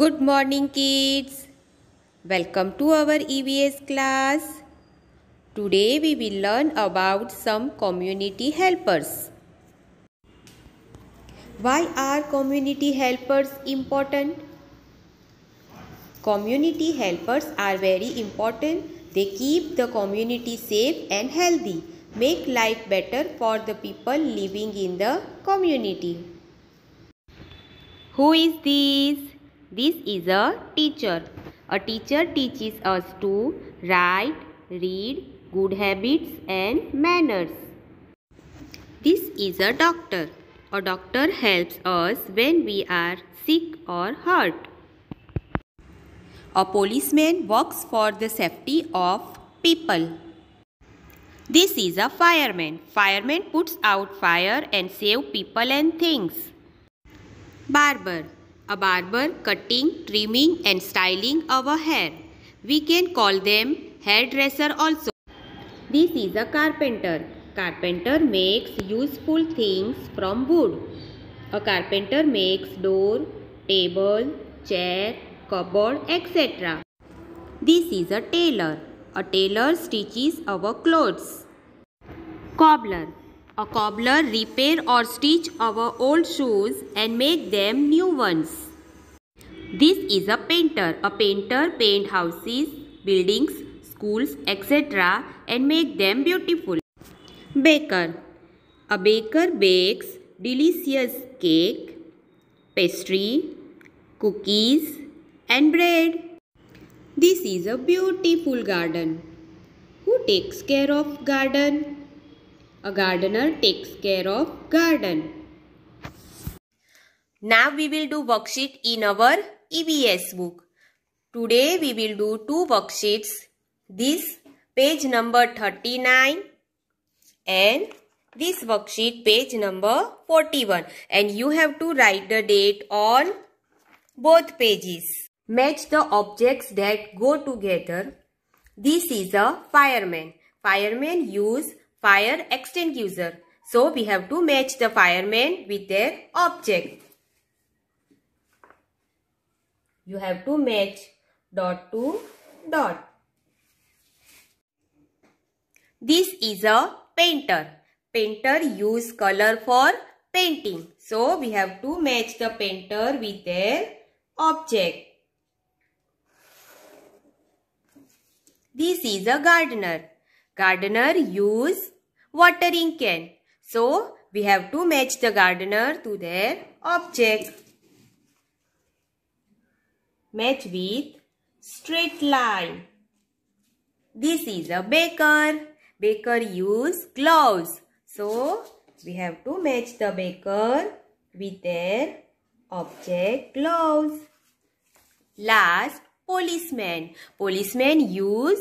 Good morning kids. Welcome to our EBS class. Today we will learn about some community helpers. Why are community helpers important? Community helpers are very important. They keep the community safe and healthy, make life better for the people living in the community. Who is these? This is a teacher. A teacher teaches us to write, read, good habits and manners. This is a doctor. A doctor helps us when we are sick or hurt. A policeman works for the safety of people. This is a fireman. Fireman puts out fire and save people and things. Barber a barber cutting, trimming and styling our hair. We can call them hairdresser also. This is a carpenter. Carpenter makes useful things from wood. A carpenter makes door, table, chair, cupboard, etc. This is a tailor. A tailor stitches our clothes. Cobbler. A cobbler repair or stitch our old shoes and make them new ones. This is a painter. A painter paint houses, buildings, schools, etc. and make them beautiful. Baker. A baker bakes delicious cake, pastry, cookies and bread. This is a beautiful garden. Who takes care of garden? A gardener takes care of garden. Now we will do worksheet in our EBS book. Today we will do two worksheets. This page number 39 and this worksheet page number 41 and you have to write the date on both pages. Match the objects that go together. This is a fireman. Firemen use fire extend user, So we have to match the fireman with their object. You have to match dot to dot. This is a painter. Painter use color for painting. So we have to match the painter with their object. This is a gardener. Gardener use watering can. So, we have to match the gardener to their object. Match with straight line. This is a baker. Baker use gloves. So, we have to match the baker with their object gloves. Last, policeman. Policeman use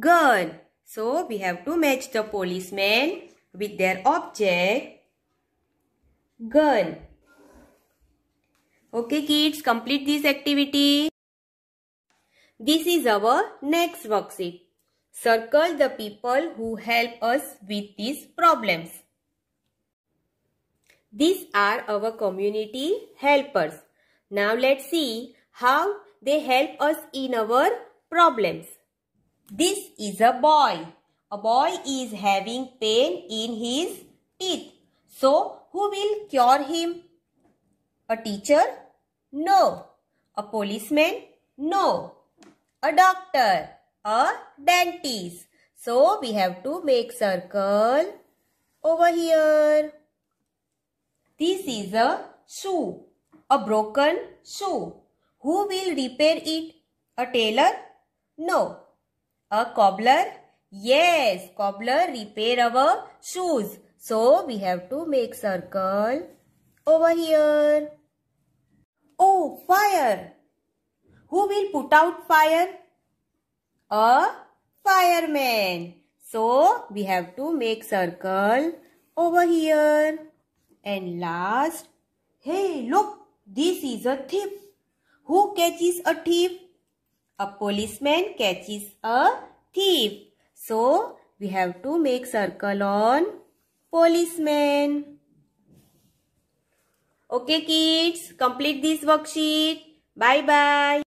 gun. So we have to match the policeman with their object gun. Okay kids, complete this activity. This is our next worksheet. Circle the people who help us with these problems. These are our community helpers. Now let's see how they help us in our problems. This is a boy. A boy is having pain in his teeth. So, who will cure him? A teacher? No. A policeman? No. A doctor? A dentist. So, we have to make circle over here. This is a shoe. A broken shoe. Who will repair it? A tailor? No. A cobbler? Yes, cobbler repair our shoes. So we have to make circle over here. Oh, fire. Who will put out fire? A fireman. So we have to make circle over here. And last, hey look, this is a thief. Who catches a thief? A policeman catches a thief. So, we have to make circle on policeman. Okay kids, complete this worksheet. Bye bye.